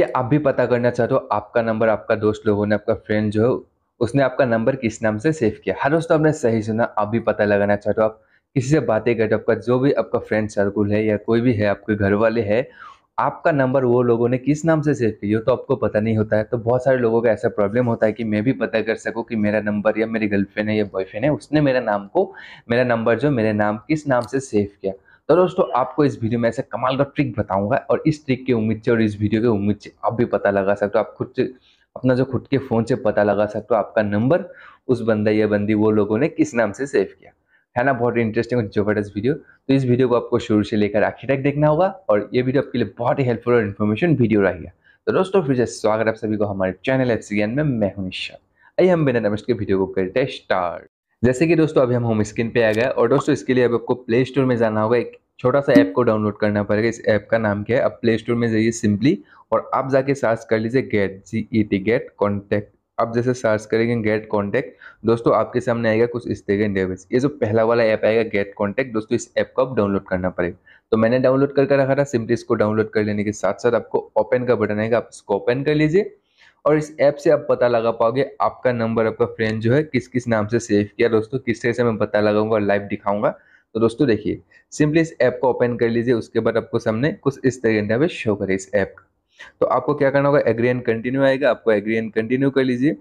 कि आप भी पता करना चाहते हो आपका नंबर आपका दोस्त लोगों ने आपका फ्रेंड जो है उसने आपका नंबर किस नाम से सेव किया हर दोस्तों आपने सही सुना आप भी पता लगाना चाहते हो आप किसी से बातें करते हो आपका जो भी आपका फ्रेंड सर्कुल है या कोई भी है आपके घर वाले है आपका नंबर वो लोगों ने किस नाम से सेव किया तो आपको पता नहीं होता है तो बहुत सारे लोगों का ऐसा प्रॉब्लम होता है कि मैं भी पता कर सकूं कि मेरा नंबर या मेरी गर्लफ्रेंड है या बॉयफ्रेंड है उसने मेरा नाम को मेरा नंबर जो मेरे नाम किस नाम से सेव किया तो दोस्तों आपको इस वीडियो में ऐसे कमाल का ट्रिक बताऊंगा और इस ट्रिक की उम्मीद से और इस वीडियो के उम्मीद से आप भी पता लगा सकते हो आप खुद से अपना जो खुद के फ़ोन से पता लगा सकते हो आपका नंबर उस बंदा या बंदी वो लोगों ने किस नाम से सेव किया है ना बहुत इंटरेस्टिंग और जबरदस्त वीडियो तो इस वीडियो को आपको शुरू से लेकर आखिर तक देखना होगा और ये वीडियो आपके लिए बहुत ही हेल्पफुल और इन्फॉर्मेशन वीडियो रहेगा तो दोस्तों फिर से स्वागत आप सभी को हमारे चैनल एफ में मैं हूं निशाद आइए हम बिना नमस्ते के वीडियो को करते हैं स्टार्ट जैसे कि दोस्तों अभी हम होम स्क्रीन पे आ गए और दोस्तों इसके लिए अब आपको प्ले स्टोर में जाना होगा एक छोटा सा ऐप को डाउनलोड करना पड़ेगा इस ऐप का नाम क्या है आप प्ले स्टोर में जाइए सिंपली और आप जाके सर्च कर लीजिए get G E T get contact आप जैसे सर्च करेंगे गेट कॉन्टैक्ट दोस्तों आपके सामने आएगा कुछ इस तरह इंटरवेस ये जो पहला वाला ऐप आएगा गेट कॉन्टैक्ट दोस्तों इस ऐप को आप डाउनलोड करना पड़ेगा तो मैंने डाउनलोड करके रखा था सिंपली इसको डाउनलोड कर लेने के साथ साथ आपको ओपन का बटन आएगा आप इसको ओपन कर लीजिए और इस ऐप से आप पता लगा पाओगे आपका नंबर आपका फ्रेंड जो है किस किस नाम से सेव किया दोस्तों किस तरह से मैं पता लगाऊंगा लाइव दिखाऊंगा तो दोस्तों देखिए सिंपली इस ऐप को ओपन कर लीजिए उसके बाद आपको सामने कुछ इस तरह इंटरवेज शो करे इस ऐप का तो आपको क्या करना होगा एग्री एंड कंटिन्यू आएगा आपको एग्री एंड कंटिन्यू कर लीजिए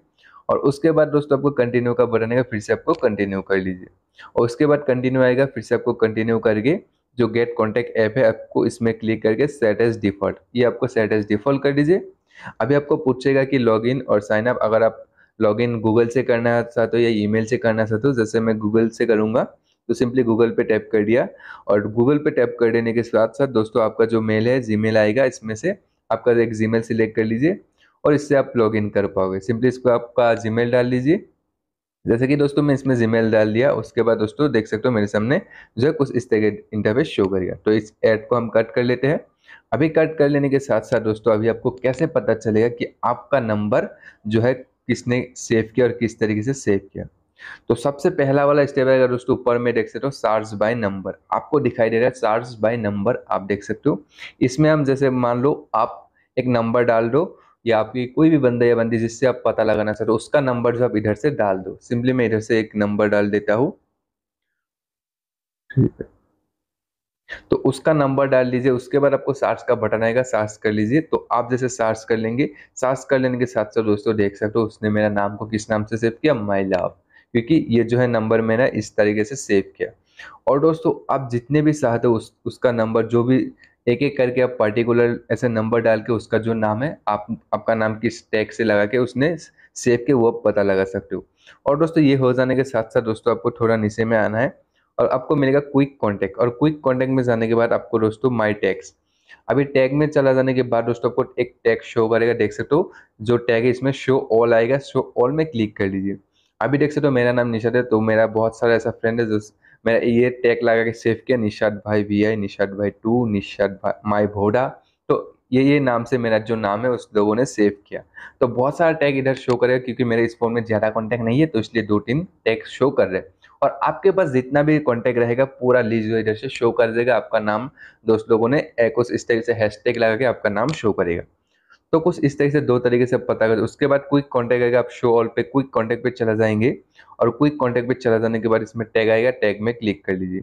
और उसके बाद दोस्तों आपको कंटिन्यू का बटन आएगा फिर से आपको कंटिन्यू कर लीजिए और उसके बाद कंटिन्यू आएगा फिर से आपको कंटिन्यू करके जो गेट कॉन्टैक्ट ऐप है आपको इसमें क्लिक करके सेट एज डिफॉल्ट ये आपको सेट एज डिफॉल्ट कर दीजिए अभी आपको पूछेगा कि लॉगिन और साइन अप अगर आप लॉगिन गूगल से करना चाहते हो या ईमेल से करना चाहते हो जैसे मैं गूगल से करूँगा तो सिंपली गूगल पे टैप कर दिया और गूगल पे टैप कर देने के साथ साथ दोस्तों आपका जो मेल है जी आएगा इसमें से आपका एक जीमेल सिलेक्ट कर लीजिए और इससे आप लॉग इन कर पाओगे सिंपली इसको आपका जीमेल डाल लीजिए जैसे कि दोस्तों मैं इसमें जीमेल डाल दिया उसके बाद दोस्तों देख सकते हो मेरे सामने जो है कुछ इस तरह इंटरव्यू शो करेगा तो इस ऐड को हम कट कर लेते हैं अभी कट कर लेने के साथ साथ दोस्तों अभी आपको कैसे पता चलेगा कि आपका नंबर जो है किसने सेव किया और किस तरीके से सेव किया तो सबसे पहला वाला स्टेप है अगर दोस्तों ऊपर में देख सकते हो सार्ज बाय नंबर आपको दिखाई दे रहा है सार्ज बाय नंबर आप देख सकते हो इसमें हम जैसे मान लो आप एक नंबर डाल दो या आपकी कोई भी बंदा या बंदी जिससे आप पता लगाना चाहते हो उसका नंबर जो आप इधर से डाल दो सिंपली मैं इधर से एक नंबर डाल देता हूँ तो उसका नंबर डाल दीजिए उसके बाद आपको सार्च का बटन आएगा सार्च कर लीजिए तो आप जैसे सार्च कर लेंगे सार्च कर लेने के साथ साथ दोस्तों देख सकते हो उसने मेरा नाम को किस नाम से सेव किया माई लव क्योंकि ये जो है नंबर मैंने इस तरीके से सेव किया और दोस्तों आप जितने भी चाहते हो उस उसका नंबर जो भी एक एक करके आप पर्टिकुलर ऐसे नंबर डाल के उसका जो नाम है आप आपका नाम किस टैग से लगा के उसने सेव के वो पता लगा सकते हो और दोस्तों ये हो जाने के साथ साथ दोस्तों आपको थोड़ा नीचे में आना है और आपको मिलेगा क्विक कॉन्टैक्ट और क्विक कॉन्टैक्ट में जाने के बाद आपको दोस्तों माई टैक्स अभी टैग में चला जाने के बाद दोस्तों आपको एक टैग शो करेगा देख सकते हो जो टैग है इसमें शो ऑल आएगा शो ऑल में क्लिक कर लीजिए अभी देख सकते हो मेरा नाम निषाद है तो मेरा बहुत सारा ऐसा फ्रेंड है जो मेरा ये टैग लगा के सेव किया निषाद भाई वी आई निषाद भाई टू निशाद भाई माई भोडा तो ये ये नाम से मेरा जो नाम है उस लोगों ने सेव किया तो बहुत सारा टैग इधर शो करेगा क्योंकि मेरे इस फोन में ज़्यादा कॉन्टैक्ट नहीं है तो इसलिए दो तीन टैग शो कर रहे हैं और आपके पास जितना भी कॉन्टैक्ट रहेगा पूरा लीज इधर से शो कर देगा आपका नाम दोस्त लोगों ने एक उस स्टाइल से हैश लगा के आपका नाम शो करेगा तो कुछ इस तरीके से दो तरीके से पता कर उसके बाद क्विक कॉन्टैक्ट आएगा आप शो ऑल पे क्विक कॉन्टैक्ट पे चला जाएंगे और क्विक कॉन्टैक्ट पे चला जाने के बाद इसमें टैग आएगा टैग में क्लिक कर लीजिए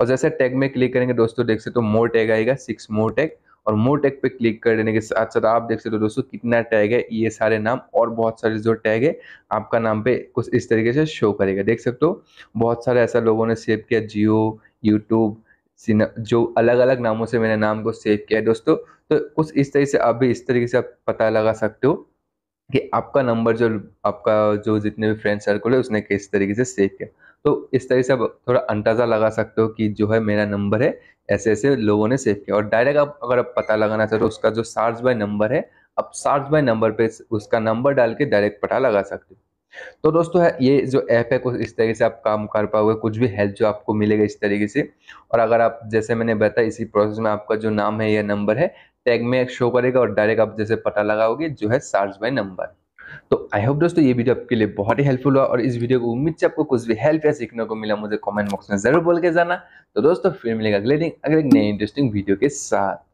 और जैसे टैग में क्लिक करेंगे दोस्तों देख सकते हो तो मोर टैग आएगा सिक्स मोर टैग और मोर टैग पे क्लिक कर देने के साथ साथ आप देख सकते हो तो दोस्तों कितना टैग है ये सारे नाम और बहुत सारे जो टैग है आपका नाम पे कुछ इस तरीके से शो करेगा देख सकते हो बहुत सारे ऐसा लोगों ने सेव किया जियो यूट्यूब जो अलग अलग नामों से मैंने नाम को सेव किया है दोस्तों तो कुछ इस तरीके से आप भी इस तरीके से आप पता लगा सकते हो कि आपका नंबर जो आपका जो जितने भी फ्रेंड सर्कल है उसने किस तरीके से सेव किया तो इस तरीके से आप थोड़ा अंदाज़ा लगा सकते हो कि जो है मेरा नंबर है ऐसे ऐसे लोगों ने सेव किया और डायरेक्ट आप अगर आप पता लगाना चाहते हो तो उसका जो सार्ज बाय नंबर है आप सार्ज बाय नंबर पे उसका नंबर डाल के डायरेक्ट पता लगा सकते हो तो दोस्तों है ये जो ऐप है कुछ इस तरीके से आप काम कर पाओगे कुछ भी हेल्प जो आपको मिलेगा इस तरीके से और अगर आप जैसे मैंने बताया इसी प्रोसेस में आपका जो नाम है या नंबर है टैग में शो करेगा और डायरेक्ट आप जैसे पता लगाओगे जो है सर्च बाय नंबर तो आई होप दोस्तों ये वीडियो आपके लिए बहुत ही हेल्पफुल हुआ और इस वीडियो को उम्मीद से आपको कुछ भी हेल्प या सीखने को मिला मुझे कमेंट बॉक्स में जरूर बोल के जाना तो दोस्तों फिर मिलेगा अगले दिन अगले नए इंटरेस्टिंग वीडियो के साथ